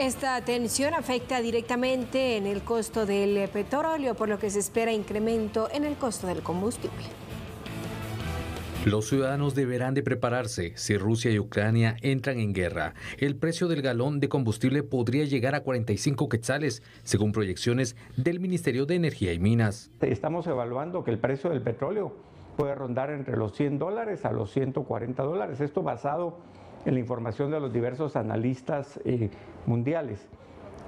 Esta tensión afecta directamente en el costo del eh, petróleo, por lo que se espera incremento en el costo del combustible. Los ciudadanos deberán de prepararse si Rusia y Ucrania entran en guerra. El precio del galón de combustible podría llegar a 45 quetzales, según proyecciones del Ministerio de Energía y Minas. Estamos evaluando que el precio del petróleo puede rondar entre los 100 dólares a los 140 dólares. Esto basado en la información de los diversos analistas eh, mundiales.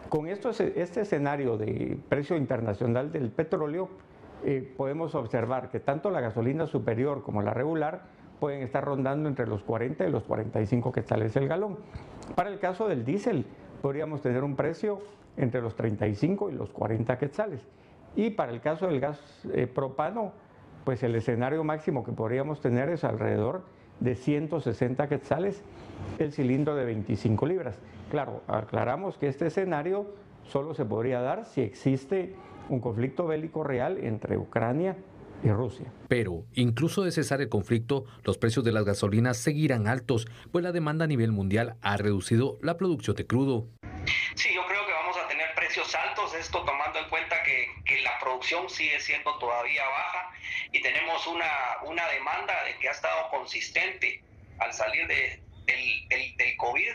Con esto, este escenario de precio internacional del petróleo, eh, podemos observar que tanto la gasolina superior como la regular pueden estar rondando entre los 40 y los 45 quetzales el galón. Para el caso del diésel, podríamos tener un precio entre los 35 y los 40 quetzales. Y para el caso del gas eh, propano, pues el escenario máximo que podríamos tener es alrededor de 160 quetzales el cilindro de 25 libras. Claro, aclaramos que este escenario solo se podría dar si existe un conflicto bélico real entre Ucrania y Rusia. Pero, incluso de cesar el conflicto, los precios de las gasolinas seguirán altos, pues la demanda a nivel mundial ha reducido la producción de crudo. Sí, yo creo que vamos a tener precios altos, esto en cuenta que, la producción sigue siendo todavía baja y tenemos una, una demanda de que ha estado consistente al salir de, del, del, del, COVID.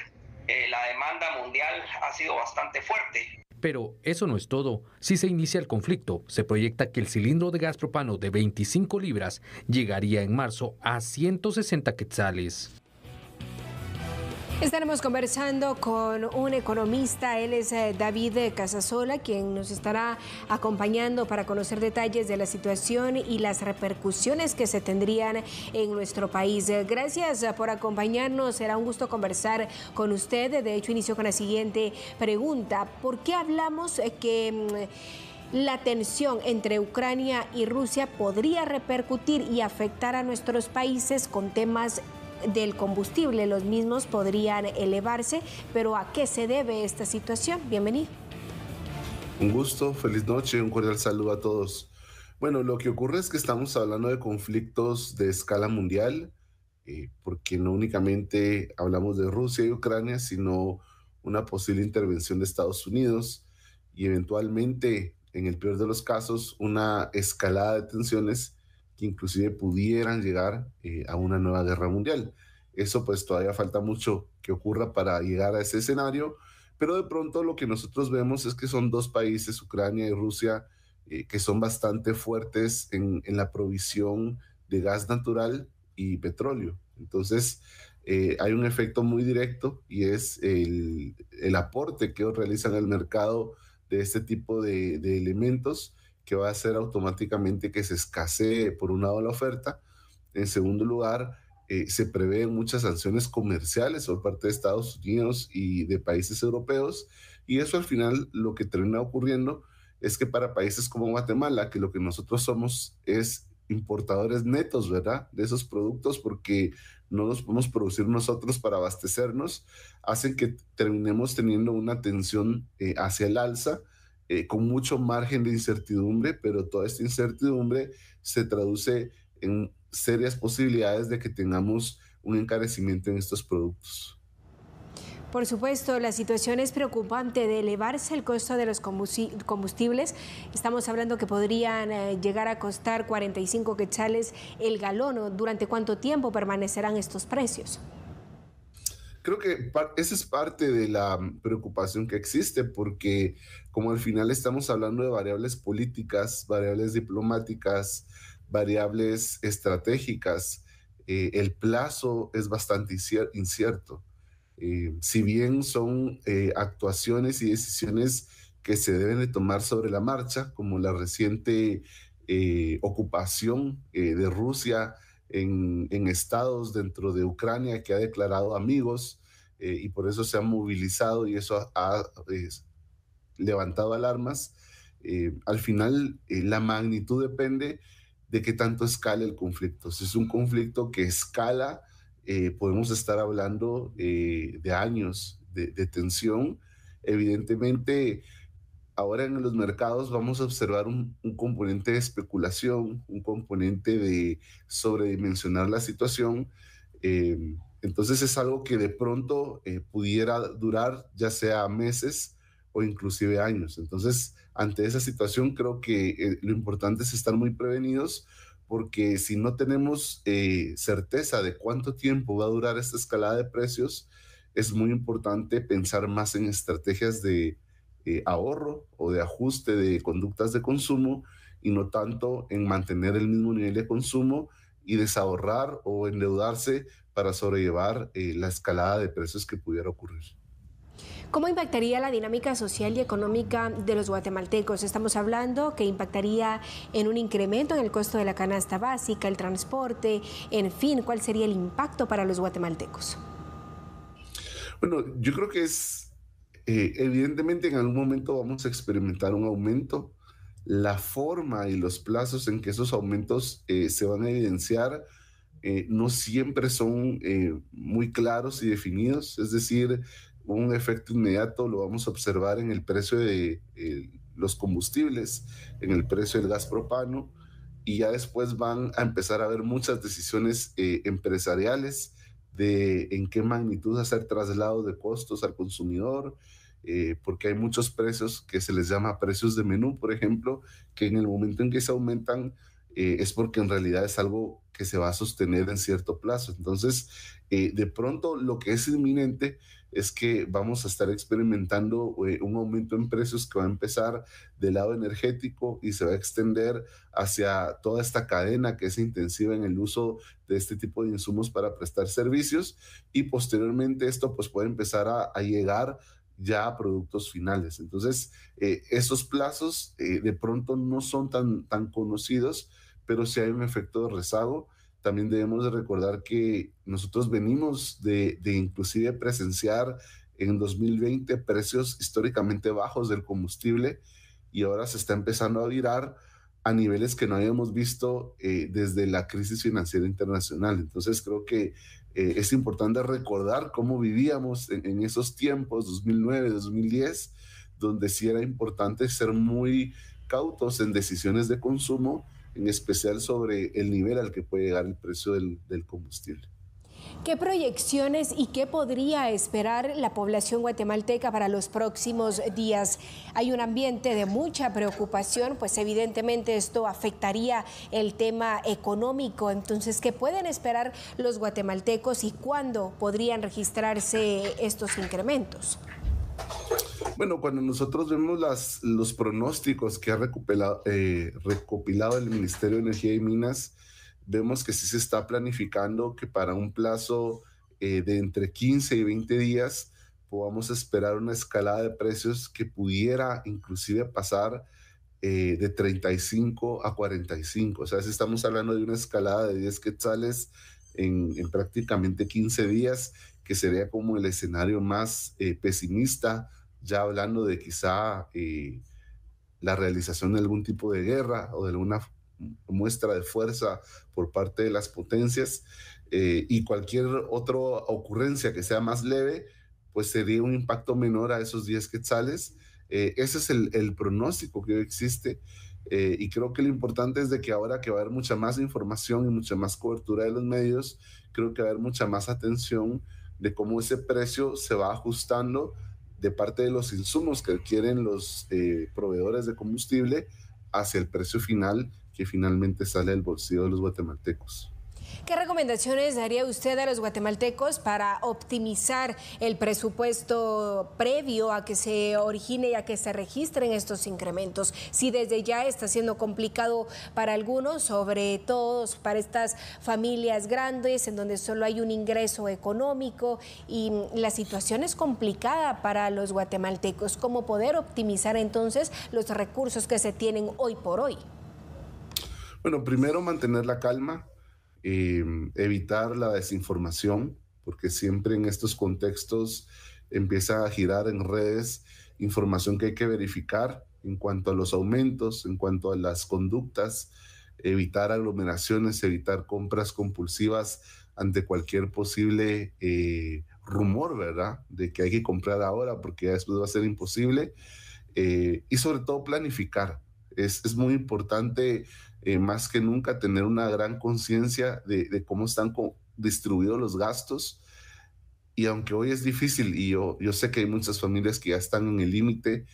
Eh, la demanda mundial ha sido bastante fuerte. Pero eso no es todo. Si se inicia el conflicto, se proyecta que el cilindro de gas propano de 25 libras llegaría en marzo a 160 quetzales. Estaremos conversando con un economista, él es eh, David Casasola, quien nos estará acompañando para conocer detalles de la situación y las repercusiones que se tendrían en nuestro país. Gracias por acompañarnos, será un gusto conversar con usted. De hecho, inicio con la siguiente pregunta. ¿Por qué hablamos eh, que mm, la tensión entre Ucrania y Rusia podría repercutir y afectar a nuestros países con temas del combustible, los mismos podrían elevarse, pero ¿a qué se debe esta situación? Bienvenido. Un gusto, feliz noche, un cordial saludo a todos. Bueno, lo que ocurre es que estamos hablando de conflictos de escala mundial, eh, porque no únicamente hablamos de Rusia y Ucrania, sino una posible intervención de Estados Unidos y eventualmente, en el peor de los casos, una escalada de tensiones que inclusive pudieran llegar eh, a una nueva guerra mundial. Eso pues todavía falta mucho que ocurra para llegar a ese escenario, pero de pronto lo que nosotros vemos es que son dos países, Ucrania y Rusia, eh, que son bastante fuertes en, la provisión de gas natural y petróleo. Entonces, eh, hay un efecto muy directo y es el, aporte que realizan al mercado de este tipo de, de elementos que va a hacer automáticamente que se escasee, por un lado, la oferta. En segundo lugar, eh, se prevén muchas sanciones comerciales por parte de Estados Unidos y de países europeos. Y eso al final lo que termina ocurriendo es que para países como Guatemala, que lo que nosotros somos es importadores netos, ¿verdad? De esos productos porque no los podemos producir nosotros para abastecernos, hacen que terminemos teniendo una tensión eh, hacia el alza eh, con mucho margen de incertidumbre, pero toda esta incertidumbre se traduce en serias posibilidades de que tengamos un encarecimiento en estos productos. Por supuesto, la situación es preocupante de elevarse el costo de los combustibles. Estamos hablando que podrían eh, llegar a costar 45 quetzales el galón. ¿Durante cuánto tiempo permanecerán estos precios? creo que esa es parte de la mm, preocupación que existe, porque como al final estamos hablando de variables políticas, variables diplomáticas, variables estratégicas, eh, el plazo es bastante incierto. Eh, si bien son eh, actuaciones y decisiones que se deben de tomar sobre la marcha, como la reciente ocupación de Rusia en, estados dentro de Ucrania que ha declarado amigos eh, y por eso se han movilizado y eso ha, levantado alarmas. Eh, al final, eh, la magnitud depende de qué tanto escala el conflicto. Si es un conflicto que escala, podemos estar hablando de años de tensión. Evidentemente, ahora en los mercados vamos a observar un, componente de especulación, un componente de sobredimensionar la situación. Eh, entonces es algo que de pronto eh, pudiera durar ya sea meses o inclusive años. Entonces, ante esa situación creo que eh, lo importante es estar muy prevenidos porque si no tenemos certeza de cuánto tiempo va a durar esta escalada de precios, es muy importante pensar más en estrategias de, eh, ahorro o de ajuste de conductas de consumo y no tanto en mantener el mismo nivel de consumo y desahorrar o endeudarse para sobrellevar eh, la escalada de precios que pudiera ocurrir. ¿Cómo impactaría la dinámica social y económica de los guatemaltecos? Estamos hablando que impactaría en un incremento en el costo de la canasta básica, el transporte, en fin, ¿cuál sería el impacto para los guatemaltecos? Bueno, yo creo que es eh, evidentemente en algún momento vamos a experimentar un aumento. La forma y los plazos en que esos aumentos eh, se van a evidenciar eh, no siempre son muy claros y definidos. Es decir, un efecto inmediato lo vamos a observar en el precio de los combustibles, en el precio del gas propano, y ya después van a empezar a haber muchas decisiones empresariales de en qué magnitud hacer traslado de costos al consumidor, eh, porque hay muchos precios que se les llama precios de menú, por ejemplo, que en el momento en que se aumentan eh, es porque en realidad es algo que se va a sostener en cierto plazo. Entonces, eh, de pronto lo que es inminente es que vamos a estar experimentando eh, un aumento en precios que va a empezar del lado energético y se va a extender hacia toda esta cadena que es intensiva en el uso de este tipo de insumos para prestar servicios y posteriormente esto pues puede empezar a, llegar ya a productos finales. Entonces, eh, esos plazos de pronto no son tan, tan conocidos, pero si hay un efecto de rezago, también debemos de recordar que nosotros venimos de, inclusive presenciar en 2020 precios históricamente bajos del combustible y ahora se está empezando a virar a niveles que no habíamos visto eh, desde la crisis financiera internacional. Entonces creo que eh, es importante recordar cómo vivíamos en, en, esos tiempos, 2009, 2010, donde sí era importante ser muy cautos en decisiones de consumo en especial sobre el nivel al que puede llegar el precio del, combustible. ¿Qué proyecciones y qué podría esperar la población guatemalteca para los próximos días? Hay un ambiente de mucha preocupación, pues evidentemente esto afectaría el tema económico. Entonces, ¿qué pueden esperar los guatemaltecos y cuándo podrían registrarse estos incrementos? Bueno, cuando nosotros vemos las, los pronósticos que ha eh, recopilado, el Ministerio de Energía y Minas, vemos que sí se está planificando que para un plazo eh, de entre 15 y 20 días podamos esperar una escalada de precios que pudiera inclusive pasar eh, de 35 a 45. O sea, si estamos hablando de una escalada de 10 quetzales en, prácticamente 15 días, que sería como el escenario más pesimista ya hablando de quizá eh, la realización de algún tipo de guerra o de alguna muestra de fuerza por parte de las potencias eh, y cualquier otra ocurrencia que sea más leve, pues sería un impacto menor a esos 10 quetzales. Eh, ese es el, pronóstico que existe y creo que lo importante es de que ahora que va a haber mucha más información y mucha más cobertura de los medios, creo que va a haber mucha más atención de cómo ese precio se va ajustando de parte de los insumos que adquieren los eh, proveedores de combustible hacia el precio final que finalmente sale del bolsillo de los guatemaltecos. ¿Qué recomendaciones daría usted a los guatemaltecos para optimizar el presupuesto previo a que se origine y a que se registren estos incrementos? Si desde ya está siendo complicado para algunos, sobre todo para estas familias grandes en donde solo hay un ingreso económico y la situación es complicada para los guatemaltecos, ¿cómo poder optimizar entonces los recursos que se tienen hoy por hoy? Bueno, primero mantener la calma, Mm, evitar la desinformación, porque siempre en estos contextos empieza a girar en redes información que hay que verificar en cuanto a los aumentos, en cuanto a las conductas, evitar aglomeraciones, evitar compras compulsivas ante cualquier posible eh, rumor, ¿verdad? De que hay que comprar ahora porque ya después va a ser imposible. Eh, y sobre todo planificar, es, muy importante, eh, más que nunca, tener una gran conciencia de, cómo están distribuidos los gastos. Y aunque hoy es difícil, y yo, sé que hay muchas familias que ya están en el límite,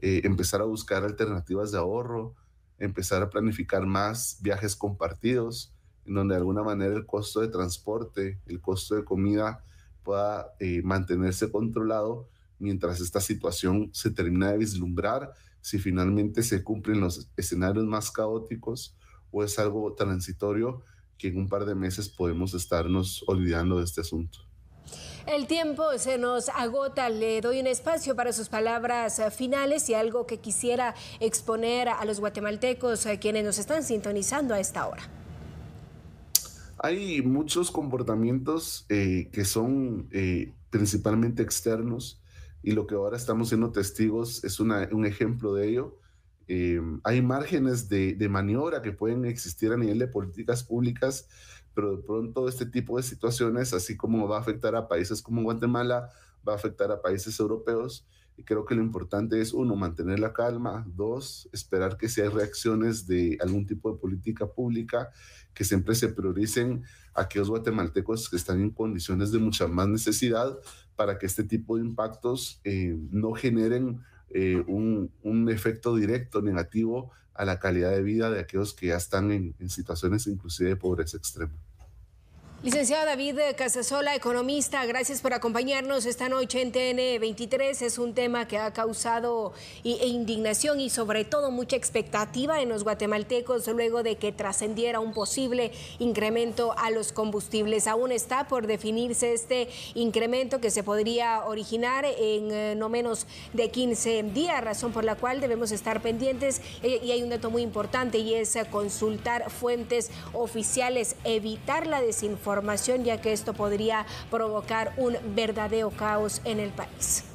eh, empezar a buscar alternativas de ahorro, empezar a planificar más viajes compartidos, en donde de alguna manera el costo de transporte, el costo de comida pueda eh, mantenerse controlado mientras esta situación se termina de vislumbrar si finalmente se cumplen los escenarios más caóticos o es algo transitorio que en un par de meses podemos estarnos olvidando de este asunto. El tiempo se nos agota. Le doy un espacio para sus palabras eh, finales y algo que quisiera exponer a los guatemaltecos a eh, quienes nos están sintonizando a esta hora. Hay muchos comportamientos eh, que son principalmente externos y lo que ahora estamos siendo testigos es un ejemplo de ello. Eh, hay márgenes de, de, maniobra que pueden existir a nivel de políticas públicas, pero de pronto este tipo de situaciones, así como va a afectar a países como Guatemala, va a afectar a países europeos. Y creo que lo importante es, uno, mantener la calma, dos, esperar que si hay reacciones de algún tipo de política pública, que siempre se prioricen aquellos guatemaltecos que están en condiciones de mucha más necesidad, para que este tipo de impactos eh, no generen eh, un, efecto directo negativo a la calidad de vida de aquellos que ya están en, en situaciones inclusive de pobreza extrema. Licenciado David Casasola, economista, gracias por acompañarnos esta noche en TN23. Es un tema que ha causado e indignación y sobre todo mucha expectativa en los guatemaltecos luego de que trascendiera un posible incremento a los combustibles. Aún está por definirse este incremento que se podría originar en eh, no menos de 15 días, razón por la cual debemos estar pendientes. Eh, y hay un dato muy importante y es consultar fuentes oficiales, evitar la desinformación ya que esto podría provocar un verdadero caos en el país.